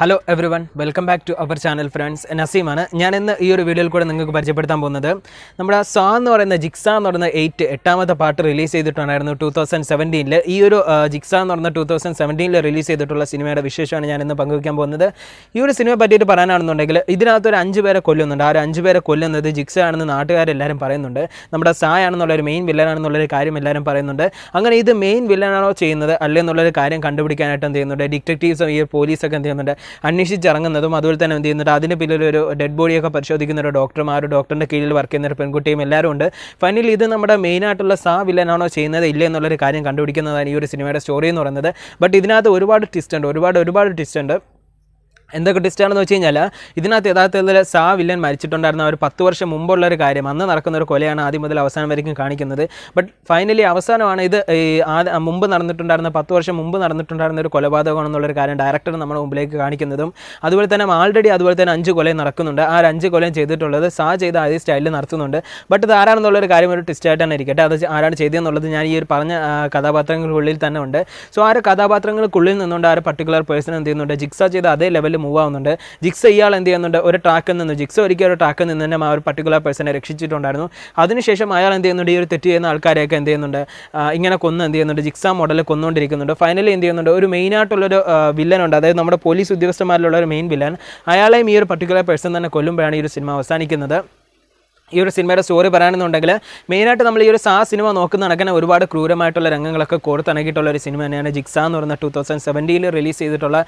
hello everyone welcome back to our channel friends നസീമാണ് ഞാൻ ഇന്ന് ഈ ഒരു വീഡിയോയിൽ കൂടെ നിങ്ങൾക്ക് പരിചയപ്പെടുത്താൻ പോകുന്നത് നമ്മുടെ സാ എന്ന് പറയുന്ന ജിക്സ എന്ന് പറയുന്ന എയ്റ്റ് എട്ടാമത്തെ പാട്ട് റിലീസ് ചെയ്തിട്ടുണ്ടായിരുന്നു ടു തൗസൻഡ് സെവൻറ്റീനിൽ ഈ ഒരു ജിക്സ എന്ന് പറയുന്ന ടു തൗസൻഡ് സെവൻറ്റീനിൽ റിലീസ് ചെയ്തിട്ടുള്ള സിനിമയുടെ വിശേഷമാണ് ഞാൻ ഇന്ന് പങ്കുവയ്ക്കാൻ പോകുന്നത് ഈ ഒരു സിനിമയെ പറ്റിയിട്ട് പറയാനാണെന്നുണ്ടെങ്കിൽ ഇതിനകത്ത് ഒരു അഞ്ച് പേരെ കൊല്ലുന്നുണ്ട് ആ ഒരു അഞ്ച് പേരെ കൊല്ലുന്നത് ജിക്സ ആണെന്ന് നാട്ടുകാരെല്ലാവരും പറയുന്നുണ്ട് നമ്മുടെ സാ ആണെന്നുള്ള ഒരു മെയിൻ വില്ലനാണെന്നുള്ളൊരു കാര്യം എല്ലാവരും പറയുന്നുണ്ട് അങ്ങനെ ഇത് മെയിൻ വില്ലനാണോ ചെയ്യുന്നത് അല്ലെന്നുള്ളൊരു കാര്യം കണ്ടുപിടിക്കാനായിട്ട് എന്ത് ചെയ്യുന്നുണ്ട് ഡിറ്റക്റ്റീവ്സും ഈ പോലീസൊക്കെ എന്ത് ചെയ്യുന്നുണ്ട് അന്വേഷിച്ചിറങ്ങുന്നതും അതുപോലെ തന്നെ എന്ത് ചെയ്യുന്നുണ്ട് അതിന് പിന്നിൽ ഒരു ഡെഡ് ബോഡിയൊക്കെ പരിശോധിക്കുന്ന ഒരു ഡോക്ടർമാർ ഡോക്ടറിൻ്റെ കീഴിൽ വർക്ക് ചെയ്യുന്ന ഒരു പെൺകുട്ടിയും എല്ലാവരും ഉണ്ട് ഫൈനലി ഇത് നമ്മുടെ മെയിനായിട്ടുള്ള സാ വില്ലനാണോ ചെയ്യുന്നത് ഇല്ല എന്നുള്ളൊരു കാര്യം കണ്ടുപിടിക്കുന്നതാണ് ഈ ഒരു സിനിമയുടെ സ്റ്റോറി എന്ന് പറയുന്നത് ബട്ട് ഇതിനകത്ത് ഒരുപാട് ട്വിസ്റ്റ് ഉണ്ട് ഒരുപാട് ഒരുപാട് ട്വിസ്റ്റ് ഉണ്ട് എന്തൊക്കെ ട്വിസ്റ്റാണെന്ന് വെച്ച് കഴിഞ്ഞാൽ ഇതിനകത്ത് യഥാർത്ഥത്തിൽ സാ വില്ലൻ മരിച്ചിട്ടുണ്ടായിരുന്ന ഒരു പത്ത് വർഷം മുമ്പുള്ള ഒരു കാര്യം അന്ന് നടക്കുന്ന ഒരു കൊലയാണ് ആദ്യം മുതൽ അവസാനം വരയ്ക്കും കാണിക്കുന്നത് ബട്ട് ഫൈനലി അവസാനമാണ് ഇത് മുമ്പ് നടന്നിട്ടുണ്ടായിരുന്ന പത്ത് വർഷം മുമ്പ് നടന്നിട്ടുണ്ടായിരുന്ന ഒരു കൊലപാതകമാണെന്നുള്ളൊരു കാര്യം ഡയറക്ടർ നമ്മുടെ മുമ്പിലേക്ക് കാണിക്കുന്നതും അതുപോലെ തന്നെ ആൾറെഡി അതുപോലെ തന്നെ അഞ്ച് കൊലയും നടക്കുന്നുണ്ട് ആ അഞ്ച് കൊലയും ചെയ്തിട്ടുള്ളത് സാ ചെയ്ത അതേ സ്റ്റൈലിൽ നടത്തുന്നുണ്ട് ബട്ട് ഇത് ആരാണെന്നുള്ളൊരു കാര്യം ഒരു ട്വിസ്റ്റായിട്ടാണ് ഇരിക്കട്ടെ അത് ആരാണ് ചെയ്തതെന്നുള്ളത് ഞാൻ ഈ ഒരു പറഞ്ഞ കഥാപാത്രങ്ങൾക്കുള്ളിൽ തന്നെ ഉണ്ട് സോ ആ ഒരു കഥാപാത്രങ്ങൾക്കുള്ളിൽ നിന്നുകൊണ്ട് ആ ഒരു പർട്ടിക്കുലർ പേഴ്സൺ എന്ത് ചെയ്യുന്നുണ്ട് ജിക്സ ചെയ്ത അതേ ലെവലിൽ മൂവ് ആവുന്നുണ്ട് ജിക്സ് ഇയാൾ എന്ത് ചെയ്യുന്നുണ്ട് ഒരു ട്രാക്കിൽ നിന്ന് ജിക്സ് ഒരിക്കലും ഒരു ട്രാക്കിൽ നിന്ന് തന്നെ ആ ഒരു പർട്ടിക്കുലർ പേഴ്സണെ രക്ഷിച്ചിട്ടുണ്ടായിരുന്നു അതിനുശേഷം അയാൾ എന്ത് ചെയ്യുന്നുണ്ട് ഈ ഒരു തെറ്റ് ചെയ്യുന്ന ആൾക്കാരെയൊക്കെ എന്ത് ചെയ്യുന്നുണ്ട് ഇങ്ങനെ കൊന്ന് എന്ത് ചെയ്യുന്നുണ്ട് ജിക്സ മോഡൽ കൊന്നുകൊണ്ടിരിക്കുന്നുണ്ട് ഫൈനലി എന്ത് ചെയ്യുന്നുണ്ട് ഒരു മെയിനായിട്ടുള്ളൊരു വില്ലനുണ്ട് അതായത് നമ്മുടെ പോലീസ് ഉദ്യോഗസ്ഥന്മാരിലുള്ള ഒരു മെയിൻ വില്ലൻ അയാളെയും ഈ ഒരു പർട്ടിക്കുലർ പേഴ്സൺ തന്നെ കൊല്ലുമ്പോഴാണ് ഈ ഒരു സിനിമ അവസാനിക്കുന്നത് ഈ ഒരു സിനിമയുടെ സ്റ്റോറി പറയുകയാണെന്നുണ്ടെങ്കിൽ മെയിനായിട്ട് നമ്മൾ ഈ ഒരു സാ സിനിമ നോക്കുന്ന നടക്കുന്ന ഒരുപാട് ക്രൂരമായിട്ടുള്ള രംഗങ്ങളൊക്കെ കോർത്തിണക്കിയിട്ടുള്ള ഒരു സിനിമ തന്നെയാണ് ജിക്സ എന്ന് പറയുന്ന ടൂ തൗസൻഡ് സെവൻറ്റീൽ റിലീസ് ചെയ്തിട്ടുള്ള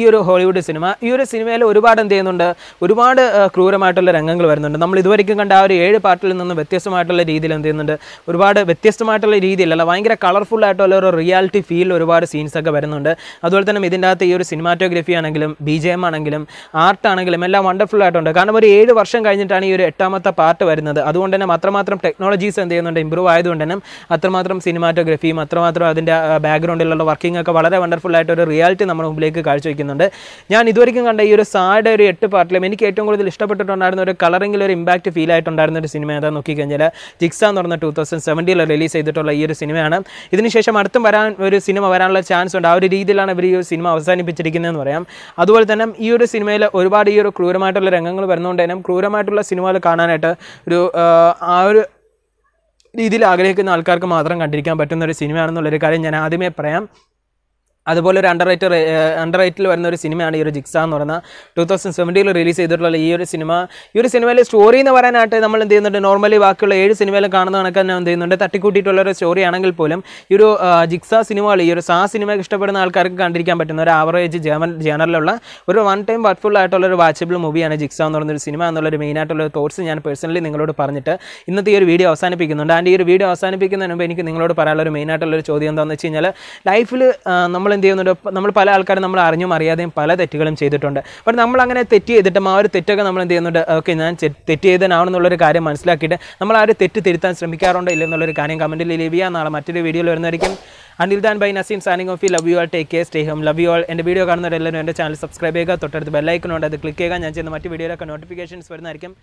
ഈ ഒരു ഹോളിവുഡ് സിനിമ ഈ ഒരു സിനിമയിൽ ഒരുപാട് എന്ത് ചെയ്യുന്നുണ്ട് ഒരുപാട് ക്രൂരമായിട്ടുള്ള രംഗങ്ങൾ വരുന്നുണ്ട് നമ്മൾ ഇതുവരെയും കണ്ട ആ ഒരു ഏഴ് പാട്ടിൽ നിന്ന് വ്യത്യസ്തമായിട്ടുള്ള രീതിയിൽ എന്ത് ചെയ്യുന്നുണ്ട് ഒരുപാട് വ്യത്യസ്തമായിട്ടുള്ള രീതിയിലല്ല ഭയങ്കര കളർഫുൾ ആയിട്ടുള്ള ഒരു റിയാലിറ്റി ഫീൽ ഒരുപാട് സീൻസൊക്കെ വരുന്നുണ്ട് അതുപോലെ തന്നെ ഇതിൻ്റെ അകത്ത് ഈ ഒരു സിനിമാറ്റോഗ്രഫി ആണെങ്കിലും ബി ജെ എം ആണെങ്കിലും ആർട്ട് ആണെങ്കിലും എല്ലാം വണ്ടർഫുൾ ആയിട്ടുണ്ട് കാരണം ഒരു ഏഴ് വർഷം കഴിഞ്ഞിട്ടാണ് ഈ ഒരു എട്ടാമത്തെ പാർട്ട് വരുന്നത് അതുകൊണ്ട് തന്നെ അത്രമാത്രം ടെക്നോളജീസ് എന്ത് ചെയ്യുന്നുണ്ട് ഇമ്പ്രൂവ് ആയതുകൊണ്ട് തന്നെ അത്രമാത്രം സിനിമാറ്റോഗ്രഫിയും അത്രമാത്രം അതിൻ്റെ ബാക്ക്ഗ്രൗണ്ടിലുള്ള വർക്കിംഗ് ഒക്കെ വളരെ വണ്ടർഫുൾ ആയിട്ട് ഒരു റിയാലിറ്റി നമ്മുടെ മുമ്പിലേക്ക് കാഴ്ചവെക്കുന്നുണ്ട് ഞാൻ ഇതുവരെയും കണ്ട ഈ ഒരു സാഡ് ഒരു എട്ട് പാർട്ടിലും എനിക്ക് ഏറ്റവും കൂടുതൽ ഇഷ്ടപ്പെട്ടിട്ടുണ്ടായിരുന്ന ഒരു കളറിംഗിൽ ഒരു ഇമ്പാക്റ്റ് ഫീൽ ആയിട്ടുണ്ടായിരുന്ന ഒരു സിനിമ ഏതാ നോക്കിക്കഴിഞ്ഞാൽ ജിക്സ എന്ന് പറഞ്ഞ ടൂ തൗസൻഡ് സെവൻറ്റിയിൽ റിലീസ് ചെയ്തിട്ടുള്ള ഈ ഒരു സിനിമയാണ് ഇതിനുശേഷം അടുത്തും വരാൻ ഒരു സിനിമ വരാനുള്ള ചാൻസ് ഉണ്ട് ആ ഒരു രീതിയിലാണ് ഇവർ ഈ ഒരു സിനിമ അവസാനിപ്പിച്ചിരിക്കുന്നതെന്ന് പറയാം അതുപോലെ തന്നെ ഈ ഒരു സിനിമയിൽ ഒരുപാട് ഈ ഒരു ക്രൂരമായിട്ടുള്ള രംഗങ്ങൾ വരുന്നതുകൊണ്ട് തന്നെ ക്രൂരമായിട്ടുള്ള സിനിമകൾ കാണാനായിട്ട് ഒരു ആ ഒരു രീതിയിൽ ആഗ്രഹിക്കുന്ന ആൾക്കാർക്ക് മാത്രം കണ്ടിരിക്കാൻ പറ്റുന്ന ഒരു സിനിമയാണെന്നുള്ളൊരു കാര്യം ഞാൻ ആദ്യമേ പറയാം അതുപോലെ ഒരു അണ്ടർ റൈറ്റ് അണ്ടർ റൈറ്റിൽ വരുന്ന ഒരു സിനിമയാണ് ഈ ഒരു ജിക്സ എന്ന് പറയുന്ന ടു തൗസൻഡ് സെവൻറ്റിയിൽ റിലീസ് ചെയ്തിട്ടുള്ള ഈ ഒരു സിനിമ ഈ ഒരു സിനിമയിലെ സ്റ്റോറി എന്ന് പറയാനായിട്ട് നമ്മൾ എന്ത് ചെയ്യുന്നുണ്ട് നോർമലി ബാക്കിയുള്ള ഏഴ് സിനിമയിലും കാണുന്ന കണക്ക് തന്നെ എന്ത് ചെയ്യുന്നുണ്ട് തട്ടിക്കൂട്ടിയിട്ടുള്ള ഒരു സ്റ്റോറി ആണെങ്കിൽ പോലും ഈ ഒരു ജിക്സ സിനിമകൾ ഈ ഒരു സാ സിനിമ ഇഷ്ടപ്പെടുന്ന ആൾക്കാർക്ക് കണ്ടിരിക്കാൻ പറ്റുന്ന ഒരു ആവറേജ് ജേമൻ ജേണറിലുള്ള ഒരു വൺ ടൈം വർക്ക്ഫുൾ ആയിട്ടുള്ള ഒരു വാച്ചബിൾ മൂവിയാണ് ജിക്സ എന്ന് പറയുന്ന ഒരു സിനിമ എന്നുള്ള ഒരു മെയിനായിട്ടുള്ള തോട്ട്സ് ഞാൻ പേഴ്സണലി നിങ്ങളോട് പറഞ്ഞിട്ട് ഇന്നത്തെ ഈ ഒരു വീഡിയോ അവസാനിപ്പിക്കുന്നുണ്ട് ആൻഡ് ഈ ഒരു വീഡിയോ അവസാനിപ്പിക്കുന്നതിന് മുമ്പ് എനിക്ക് നിങ്ങളോട് പറയാനുള്ള ഒരു മെയിനായിട്ടുള്ള ഒരു ചോദ്യം എന്താണെന്ന് വെച്ച് കഴിഞ്ഞാൽ ലൈഫിൽ നമ്മൾ എന്ത് ചെയ്യുന്നുണ്ട് നമ്മൾ പല ആൾക്കാരും നമ്മൾ അറിഞ്ഞും അറിയാതെയും പല തെറ്റുകളും ചെയ്തിട്ടുണ്ട് അപ്പം നമ്മൾ അങ്ങനെ തെറ്റ് ചെയ്തിട്ടും ആ ഒരു തെറ്റൊക്കെ നമ്മൾ എന്ത് ചെയ്യുന്നുണ്ട് ഓക്കെ ഞാൻ തെറ്റ് ചെയ്തനാണെന്നുള്ളൊരു കാര്യം മനസ്സിലാക്കിയിട്ട് നമ്മൾ ആ ഒരു തെറ്റ് തിരുത്താൻ ശ്രമിക്കാറുണ്ടോ ഇല്ലെന്നുള്ളൊരു കാര്യം കമൻറ്റിൽ ലീവ് നാളെ മറ്റൊരു വീഡിയോയിൽ വരുന്നതായിരിക്കും until then bye Naseem signing off love you all take care stay home love you all എൻ്റെ വീഡിയോ കാണുന്നവരെല്ലാവരും എൻ്റെ ചാനൽ സബ്സ്ക്രൈബ് ചെയ്യുക തൊട്ടടുത്ത് ഉണ്ട് അത് ക്ലിക്ക് ചെയ്യുക ഞാൻ ചെയ്യുന്ന മറ്റ് വീഡിയോയിലൊക്കെ നോട്ടിഫിക്കേഷൻസ് വരുന്നതായിരിക്കും